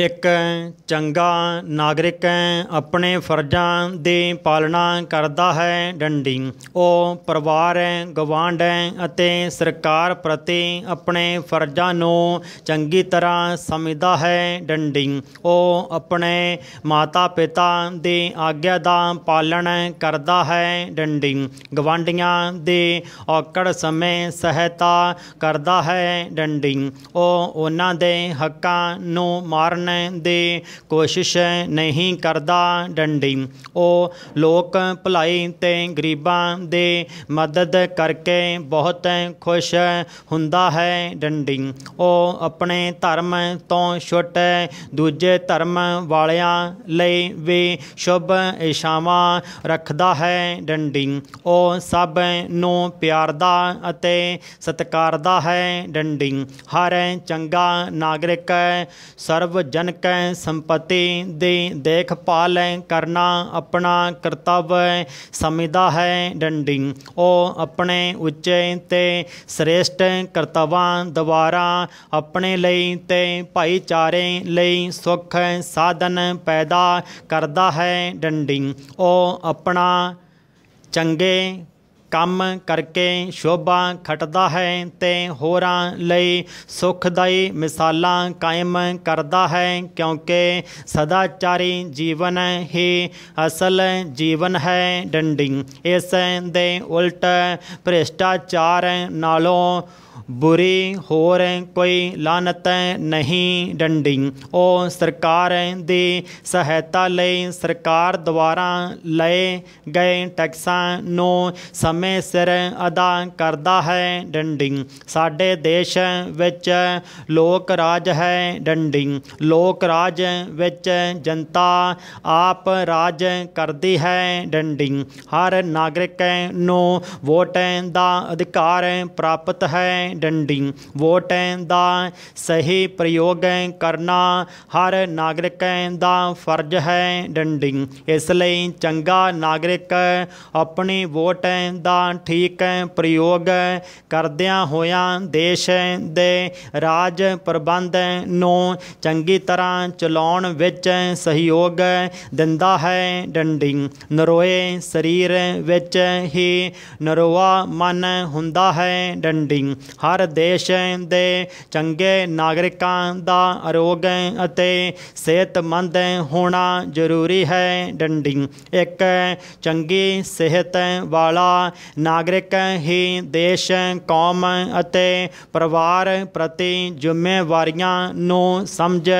ਇੱਕ ਚੰਗਾ ਨਾਗਰਿਕ ਆਪਣੇ ਫਰਜ਼ਾਂ ਦੀ ਪਾਲਣਾ ਕਰਦਾ ਹੈ ਡੰਡੀ ਉਹ ਪਰਿਵਾਰ ਗਵਾਂਡ ਅਤੇ ਸਰਕਾਰ ਪ੍ਰਤੀ ਆਪਣੇ ਫਰਜ਼ਾਂ ਨੂੰ ਚੰਗੀ ਤਰ੍ਹਾਂ ਸਮਝਦਾ ਹੈ ਡੰਡੀ ਉਹ ਆਪਣੇ ਮਾਤਾ-ਪਿਤਾ ਦੀ ਆਗਿਆ ਦਾ ਪਾਲਣ ਕਰਦਾ ਹੈ ਡੰਡੀ ਗਵਾਂਡੀਆਂ ਦੇ ਔਕੜ ਸਮੇਂ ਸਹਾਇਤਾ ਕਰਦਾ ਹੈ ਡੰਡੀ ਉਹ ਉਹਨਾਂ ਦੇ ਹੱਕਾਂ ਨੂੰ ਮਾਰਨ ਕਰਨ ਦੇ ਕੋਸ਼ਿਸ਼ ਨਹੀਂ ਕਰਦਾ ਡੰਡੀ ਉਹ ਲੋਕ ਭਲਾਈ ਤੇ ਗਰੀਬਾਂ ਦੇ ਮਦਦ ਕਰਕੇ ਬਹੁਤ ਖੁਸ਼ ਹੁੰਦਾ ਹੈ ਡੰਡੀ ਉਹ ਆਪਣੇ ਧਰਮ ਤੋਂ ਛੁੱਟ ਦੂਜੇ ਧਰਮ ਵਾਲਿਆਂ ਲਈ ਵੀ ਸ਼ੁਭ ਇਸ਼ਾਵਾ ਰੱਖਦਾ ਹੈ ਡੰਡੀ ਉਹ ਸਭ ਨੂੰ ਪਿਆਰ ਦਾ ਅਤੇ ਸਤਿਕਾਰ ਦਾ ਹੈ ਡੰਡੀ ਹਰ ਚੰਗਾ ਨਾਗਰਿਕ ਸਰਵ ਜਨ ਕੈ ਸੰਪਤੀ ਦੇ ਦੇਖ ਪਾਲੈ ਕਰਨਾ ਆਪਣਾ ਕਰਤਵ ਸਮਿਦਾ ਹੈ ਡੰਡੀ ਉਹ ਆਪਣੇ ਉੱਚੇ ਤੇ ਸ੍ਰੇਸ਼ਟ ਕਰਤਵਾਂ ਦੁਆਰਾ ਆਪਣੇ ਲਈ ਤੇ ਭਾਈਚਾਰੇ ਲਈ ਸੁਖ ਸਾਧਨ ਪੈਦਾ ਕਰਦਾ ਹੈ ਡੰਡੀ ਉਹ ਆਪਣਾ ਚੰਗੇ ਕੰਮ ਕਰਕੇ ਸ਼ੋਭਾ ਖਟਦਾ ਹੈ ਤੇ ਹੋਰਾਂ ਲਈ ਸੁਖਦਾਈ ਮਿਸਾਲਾਂ ਕਾਇਮ ਕਰਦਾ ਹੈ ਕਿਉਂਕਿ ਸਦਾਚਾਰੀ ਜੀਵਨ ਹੀ ਅਸਲ ਜੀਵਨ ਹੈ ਡੰਡਿੰਗ ਇਸ ਦੇ ਉਲਟ ਭ੍ਰਿਸ਼ਟਾਚਾਰ ਨਾਲੋਂ ਬੁਰੀ ਹੋਰ ਕੋਈ ਲਾਨਤ ਨਹੀਂ ਡੰਡੀ ਉਹ ਸਰਕਾਰ ਦੇ ਸਹਾਇਤਾ ਲਈ ਸਰਕਾਰ ਦੁਆਰਾ ਲਏ ਗਏ ਟੈਕਸਾਂ ਨੂੰ ਸਮੇਂ ਸਿਰ ਅਦਾ ਕਰਦਾ ਹੈ ਡੰਡੀ ਸਾਡੇ ਦੇਸ਼ ਵਿੱਚ ਲੋਕ ਰਾਜ ਹੈ ਡੰਡੀ ਲੋਕ ਰਾਜ ਵਿੱਚ ਜਨਤਾ ਆਪ ਰਾਜ ਕਰਦੀ ਹੈ ਡੰਡੀ ਹਰ ਨਾਗਰਿਕ ਨੂੰ ਵੋਟਾਂ ਦਾ ਅਧਿਕਾਰ ਪ੍ਰਾਪਤ ਹੈ ਡੰਡੀ ਵੋਟਾਂ ਦਾ ਸਹੀ ਪ੍ਰਯੋਗ ਕਰਨਾ ਹਰ ਨਾਗਰਿਕ ਦਾ ਫਰਜ਼ ਹੈ ਡੰਡੀ ਇਸ ਲਈ ਚੰਗਾ ਨਾਗਰਿਕ ਆਪਣੀ ਵੋਟ ਦਾ ਠੀਕ ਪ੍ਰਯੋਗ ਕਰਦਿਆਂ ਹੋਇਆਂ ਦੇਸ਼ ਦੇ ਰਾਜ ਪ੍ਰਬੰਧ ਨੂੰ ਚੰਗੀ ਤਰ੍ਹਾਂ ਚਲਾਉਣ ਵਿੱਚ ਸਹਿਯੋਗ ਦਿੰਦਾ ਹੈ ਡੰਡੀ ਨਰੋਏ ਸਰੀਰ ਵਿੱਚ ਹੀ ਨਰਵਾ ਮਨ ਹੁੰਦਾ ਹੈ ਡੰਡੀ ਹਰ ਦੇਸ਼ ਦੇ ਚੰਗੇ ਨਾਗਰਿਕਾਂ ਦਾ ਅਰੋਗ ਅਤੇ ਸਿਹਤਮੰਦ ਹੋਣਾ ਜ਼ਰੂਰੀ ਹੈ ਡੰਡੀ ਇੱਕ ਚੰਗੀ ਸਿਹਤ ਵਾਲਾ ਨਾਗਰਿਕ ਹੀ ਦੇਸ਼ ਕੌਮ ਅਤੇ ਪਰਿਵਾਰ ਪ੍ਰਤੀ ਜ਼ਿੰਮੇਵਾਰੀਆਂ ਨੂੰ ਸਮਝ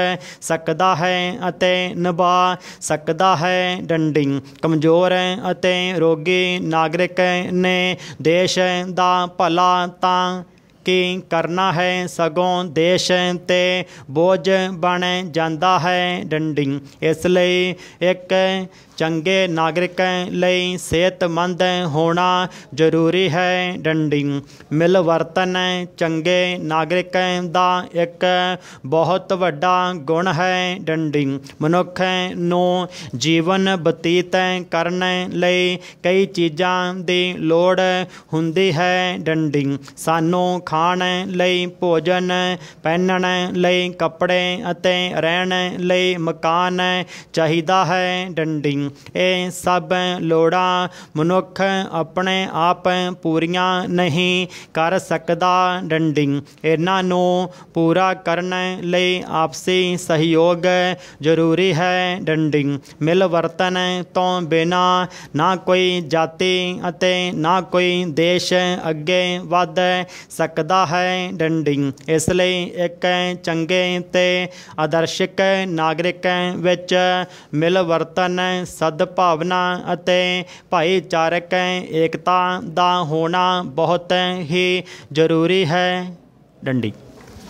ਸਕਦਾ ਹੈ ਅਤੇ ਨਿਭਾ ਸਕਦਾ ਹੈ ਡੰਡੀ ਕਮਜ਼ੋਰ ਅਤੇ ਰੋਗੀ ਨਾਗਰਿਕ ਨੇ ਦੇਸ਼ ਦਾ ਭਲਾ ਤਾਂ ਕੀ ਕਰਨਾ ਹੈ ਸਗੋਂ ਦੇਸ਼ ਤੇ ਬੋਝ ਬਣ ਜਾਂਦਾ ਹੈ ਡੰਡਿੰਗ ਇਸ ਲਈ ਇੱਕ ਚੰਗੇ ਨਾਗਰਿਕ ਲਈ ਸਿਹਤਮੰਦ ਹੋਣਾ ਜ਼ਰੂਰੀ ਹੈ ਡੰਡਿੰਗ ਮਿਲ ਵਰਤਨ ਚੰਗੇ ਨਾਗਰਿਕ ਦਾ ਇੱਕ ਬਹੁਤ ਵੱਡਾ ਗੁਣ ਹੈ ਡੰਡਿੰਗ ਮਨੁੱਖ ਨੂੰ ਜੀਵਨ ਬਤੀਤ ਕਰਨ ਲਈ ਕਈ ਚੀਜ਼ਾਂ ਦੀ ਲੋੜ ਹੁੰਦੀ ਹੈ ਡੰਡਿੰਗ ਸਾਨੂੰ ਖਾਣ ਲਈ ਭੋਜਨ ਪਹਿਨਣ ਲਈ ਕੱਪੜੇ ਅਤੇ ਰਹਿਣ ਲਈ ਮਕਾਨ ਚਾਹੀਦਾ ਹੈ ਡੰਡੀ ਇਹ ਸਭ ਲੋੜਾਂ ਮਨੁੱਖ ਆਪਣੇ ਆਪ ਪੂਰੀਆਂ ਨਹੀਂ ਕਰ ਸਕਦਾ ਡੰਡੀ ਇਹਨਾਂ ਨੂੰ ਪੂਰਾ ਕਰਨ ਲਈ ਆਪਸੀ ਸਹਿਯੋਗ ਜ਼ਰੂਰੀ ਹੈ ਡੰਡੀ ਮਿਲ ਵਰਤਨ ਤੋਂ ਬਿਨਾ ਨਾ ਕੋਈ ਜਾਤੀ ਅਤੇ ਨਾ ਕੋਈ ਦੇਸ਼ ਅੱਗੇ ਵਧ ਸਕਦਾ ਸਕਦਾ ਹੈ ਡੰਡਿੰਗ ਇਸ ਲਈ ਇੱਕ ਚੰਗੇ ਤੇ ਆਦਰਸ਼ਕ ਨਾਗਰਿਕ ਵਿੱਚ ਮਿਲ ਵਰਤਨ ਸਦਭਾਵਨਾ ਅਤੇ ਭਾਈਚਾਰਕ ਏਕਤਾ ਦਾ ਹੋਣਾ ਬਹੁਤ ਹੀ ਜ਼ਰੂਰੀ ਹੈ ਡੰਡੀ